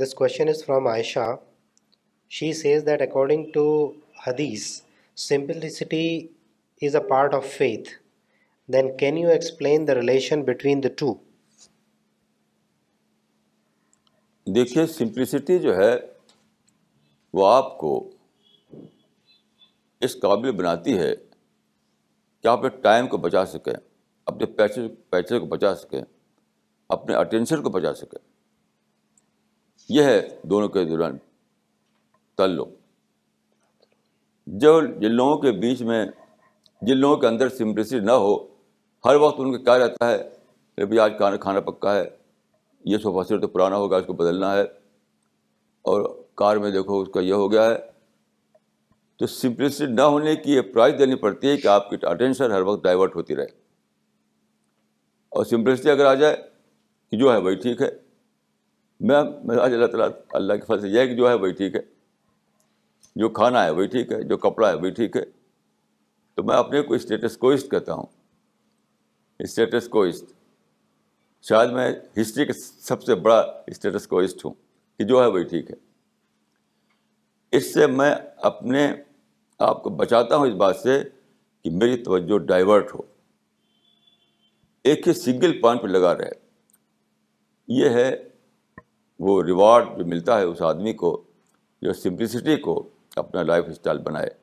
This question is from Aisha. She says that according to Hadith, simplicity is a part of faith. Then can you explain the relation between the two? देखिए simplicity जो है वो आपको इस काबिल बनाती है कि आप अपने टाइम को बचा सकें अपने पैसे पैसे को बचा सकें अपने अटेंशन को बचा सकें यह है दोनों के दौरान तल्लु जो जिन लोगों के बीच में जिन लोगों के अंदर सिंप्लिसिटी ना हो हर वक्त उनका कहा रहता है अरे भाई आज खाना खाना पक्का है ये सोफा सेट तो पुराना होगा इसको बदलना है और कार में देखो उसका यह हो गया है तो सिंप्लिसिटी ना होने की ये प्राइस देनी पड़ती है कि आपकी अटेंशन हर वक्त डाइवर्ट होती रहे और सिंप्लिसिटी अगर आ जाए कि जो है वही ठीक है मैं मिजाज अल्लाह तला अल्लाह के फैसले यह कि जो है वही ठीक है जो खाना है वही ठीक है जो कपड़ा है वही ठीक है तो मैं अपने को स्टेटस कोइस्ट कहता हूँ स्टेटस कोइस्ट शायद मैं हिस्ट्री का सबसे बड़ा स्टेटस कोइस्ट हूँ कि जो है वही ठीक है इससे मैं अपने आप को बचाता हूँ इस बात से कि मेरी तवज्जो डाइवर्ट हो एक ही सिंगल पॉइंट पर लगा रहे ये है वो रिवॉर्ड जो मिलता है उस आदमी को जो सिंप्लिसिटी को अपना लाइफ स्टाइल बनाए